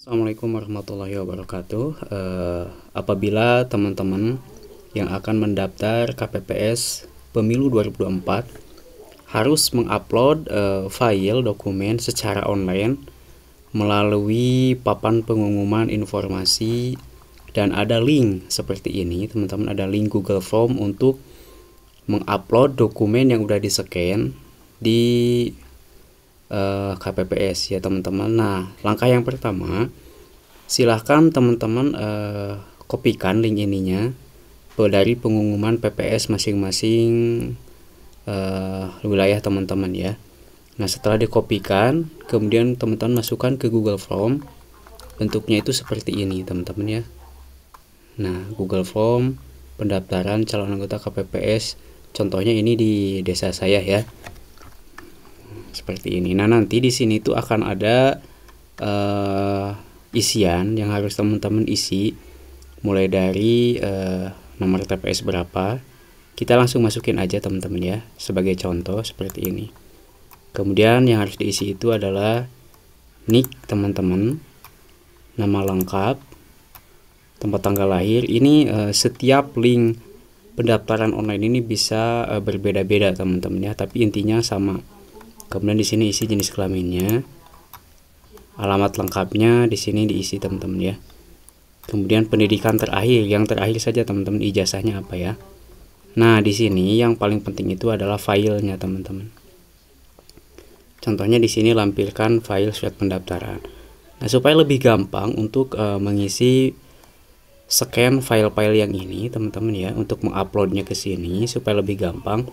Assalamualaikum warahmatullahi wabarakatuh. Uh, apabila teman-teman yang akan mendaftar KPPS Pemilu 2024 harus mengupload uh, file dokumen secara online melalui papan pengumuman informasi dan ada link seperti ini, teman-teman ada link Google Form untuk mengupload dokumen yang sudah di uh, eh, KPPS ya teman-teman nah langkah yang pertama silahkan teman-teman uh, kopikan link ininya dari pengumuman PPS masing-masing uh, wilayah teman-teman ya Nah setelah dikopikan kemudian teman-teman masukkan ke Google Form bentuknya itu seperti ini teman-teman ya Nah Google Form pendaftaran calon anggota KPPS contohnya ini di desa saya ya seperti ini. Nah, nanti di sini tuh akan ada uh, isian yang harus teman-teman isi mulai dari uh, nomor TPS berapa. Kita langsung masukin aja teman-teman ya sebagai contoh seperti ini. Kemudian yang harus diisi itu adalah nick teman-teman, nama lengkap, tempat tanggal lahir. Ini uh, setiap link pendaftaran online ini bisa uh, berbeda-beda teman-teman ya, tapi intinya sama kemudian di sini isi jenis kelaminnya alamat lengkapnya di sini diisi teman-teman ya kemudian pendidikan terakhir yang terakhir saja teman-teman ijazahnya apa ya nah di sini yang paling penting itu adalah filenya teman-teman contohnya di sini lampirkan file surat pendaftaran nah supaya lebih gampang untuk uh, mengisi scan file-file yang ini teman-teman ya untuk menguploadnya ke sini supaya lebih gampang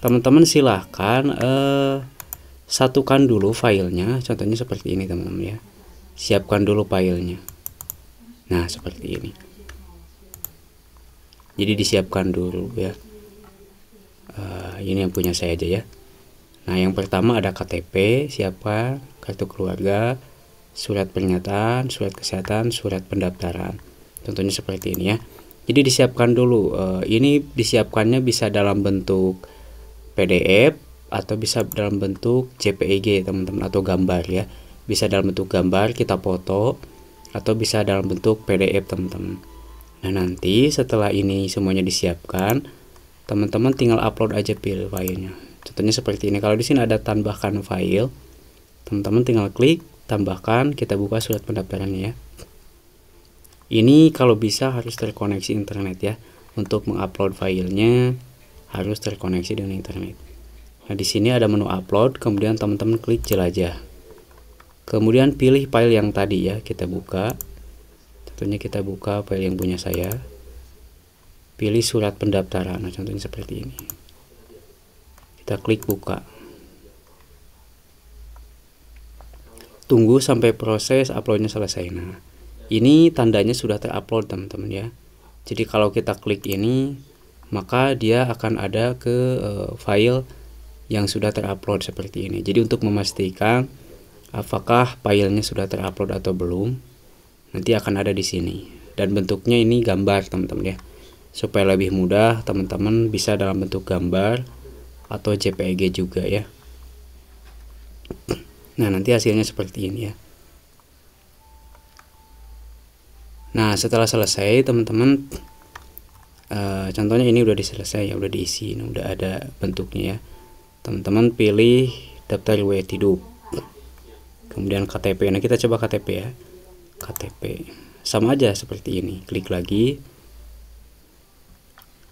teman-teman silahkan uh, satukan dulu filenya contohnya seperti ini teman-teman ya siapkan dulu filenya nah seperti ini jadi disiapkan dulu ya uh, ini yang punya saya aja ya nah yang pertama ada KTP siapa kartu keluarga surat pernyataan surat kesehatan surat pendaftaran contohnya seperti ini ya jadi disiapkan dulu uh, ini disiapkannya bisa dalam bentuk PDF atau bisa dalam bentuk JPEG teman-teman atau gambar ya bisa dalam bentuk gambar kita foto atau bisa dalam bentuk PDF teman-teman nah nanti setelah ini semuanya disiapkan teman-teman tinggal upload aja file filenya contohnya seperti ini kalau di sini ada tambahkan file teman-teman tinggal klik tambahkan kita buka surat pendaftarannya ya ini kalau bisa harus terkoneksi internet ya untuk mengupload filenya harus terkoneksi dengan internet Nah, di sini ada menu upload, kemudian teman-teman klik jelajah. Kemudian pilih file yang tadi ya, kita buka. Tentunya kita buka file yang punya saya. Pilih surat pendaftaran, nah, contohnya seperti ini. Kita klik buka. Tunggu sampai proses uploadnya selesai. Nah, ini tandanya sudah terupload teman-teman ya. Jadi kalau kita klik ini, maka dia akan ada ke uh, file yang sudah terupload seperti ini. Jadi untuk memastikan apakah filenya sudah terupload atau belum, nanti akan ada di sini. Dan bentuknya ini gambar teman-teman ya. Supaya lebih mudah teman-teman bisa dalam bentuk gambar atau JPEG juga ya. Nah nanti hasilnya seperti ini ya. Nah setelah selesai teman-teman uh, contohnya ini udah diselesai ya udah diisi ini udah ada bentuknya ya teman-teman pilih daftar riwayat hidup kemudian KTP nah kita coba KTP ya KTP sama aja seperti ini klik lagi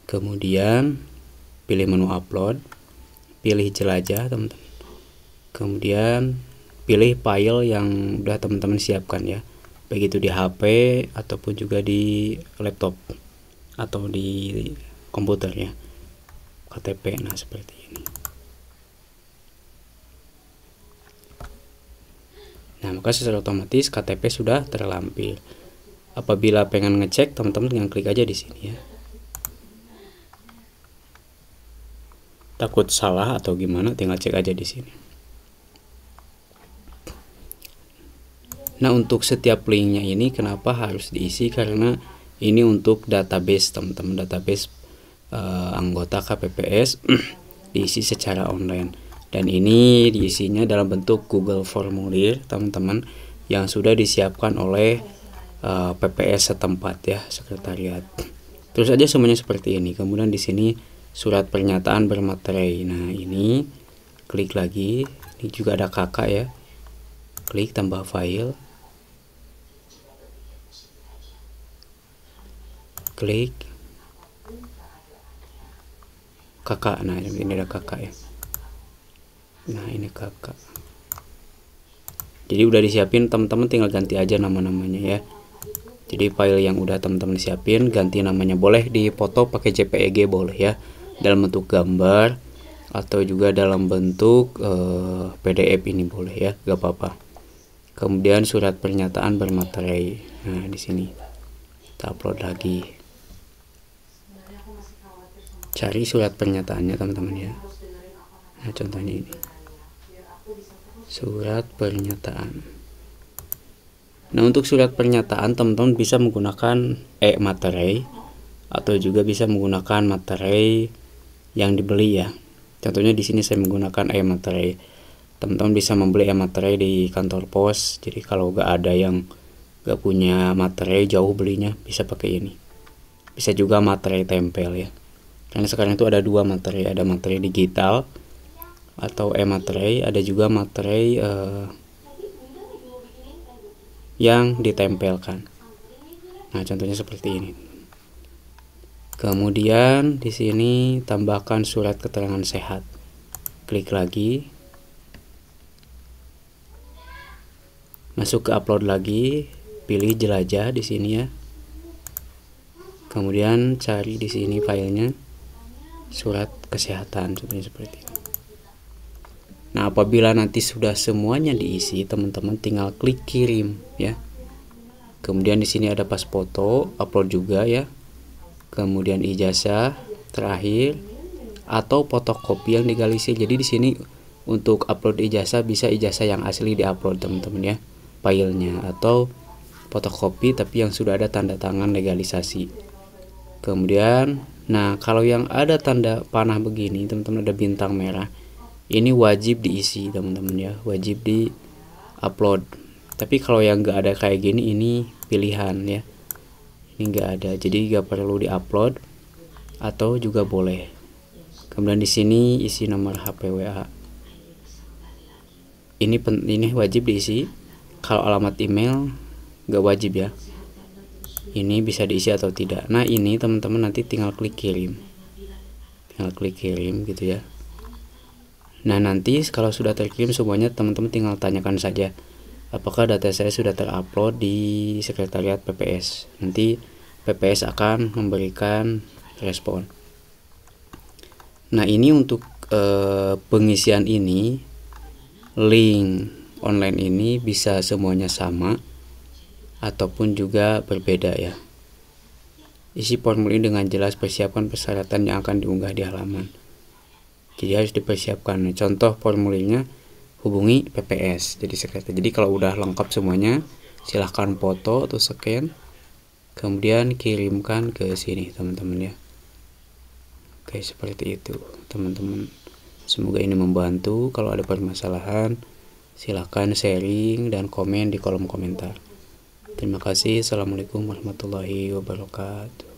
kemudian pilih menu upload pilih jelajah teman-teman kemudian pilih file yang udah teman-teman siapkan ya begitu di HP ataupun juga di laptop atau di komputer ya KTP nah seperti ini Nah, maka secara otomatis KTP sudah terlampir. Apabila pengen ngecek, teman-teman tinggal klik aja di sini ya. Takut salah atau gimana, tinggal cek aja di sini. Nah, untuk setiap linknya ini kenapa harus diisi? Karena ini untuk database teman-teman, database uh, anggota KPPS diisi secara online. Dan ini diisinya dalam bentuk Google formulir, teman-teman, yang sudah disiapkan oleh uh, eh, PPS setempat ya, sekretariat. Terus aja semuanya seperti ini. Kemudian di sini surat pernyataan bermaterai. Nah, ini klik lagi. Ini juga ada kakak ya. Klik tambah file. Klik kakak. Nah, ini ada kakak ya nah ini kakak jadi udah disiapin teman-teman tinggal ganti aja nama-namanya ya jadi file yang udah teman-teman siapin ganti namanya boleh di dipoto pakai JPEG boleh ya dalam bentuk gambar atau juga dalam bentuk eh, PDF ini boleh ya gak apa-apa kemudian surat pernyataan bermaterai nah di sini kita upload lagi cari surat pernyataannya teman-teman ya nah contohnya ini surat pernyataan nah untuk surat pernyataan teman-teman bisa menggunakan e-materai atau juga bisa menggunakan materai yang dibeli ya contohnya di sini saya menggunakan e-materai teman-teman bisa membeli e-materai di kantor pos jadi kalau gak ada yang gak punya materai jauh belinya bisa pakai ini bisa juga materai tempel ya karena sekarang itu ada dua materai, ada materai digital atau e-materai, eh, ada juga materai eh, yang ditempelkan. Nah, contohnya seperti ini. Kemudian di sini tambahkan surat keterangan sehat. Klik lagi. Masuk ke upload lagi, pilih jelajah di sini ya. Kemudian cari di sini filenya surat kesehatan contohnya seperti ini. Nah, apabila nanti sudah semuanya diisi, teman-teman tinggal klik kirim ya. Kemudian di sini ada pas foto, upload juga ya. Kemudian ijazah terakhir atau fotokopi yang digalisi. Jadi di sini untuk upload ijazah bisa ijazah yang asli diupload teman-teman ya, filenya atau fotokopi tapi yang sudah ada tanda tangan legalisasi. Kemudian, nah kalau yang ada tanda panah begini, teman-teman ada bintang merah ini wajib diisi teman-teman ya wajib di upload tapi kalau yang nggak ada kayak gini ini pilihan ya ini nggak ada jadi nggak perlu di upload atau juga boleh kemudian di sini isi nomor HP WA ini pen, ini wajib diisi kalau alamat email nggak wajib ya ini bisa diisi atau tidak nah ini teman-teman nanti tinggal klik kirim tinggal klik kirim gitu ya Nah nanti kalau sudah terkirim semuanya teman-teman tinggal tanyakan saja apakah data saya sudah terupload di sekretariat PPS. Nanti PPS akan memberikan respon. Nah ini untuk eh, pengisian ini link online ini bisa semuanya sama ataupun juga berbeda ya. Isi formulir dengan jelas persiapkan persyaratan yang akan diunggah di halaman jadi harus dipersiapkan nah, contoh formulirnya hubungi PPS jadi sekretar jadi kalau udah lengkap semuanya silahkan foto atau scan kemudian kirimkan ke sini teman-teman ya oke seperti itu teman-teman semoga ini membantu kalau ada permasalahan silahkan sharing dan komen di kolom komentar terima kasih assalamualaikum warahmatullahi wabarakatuh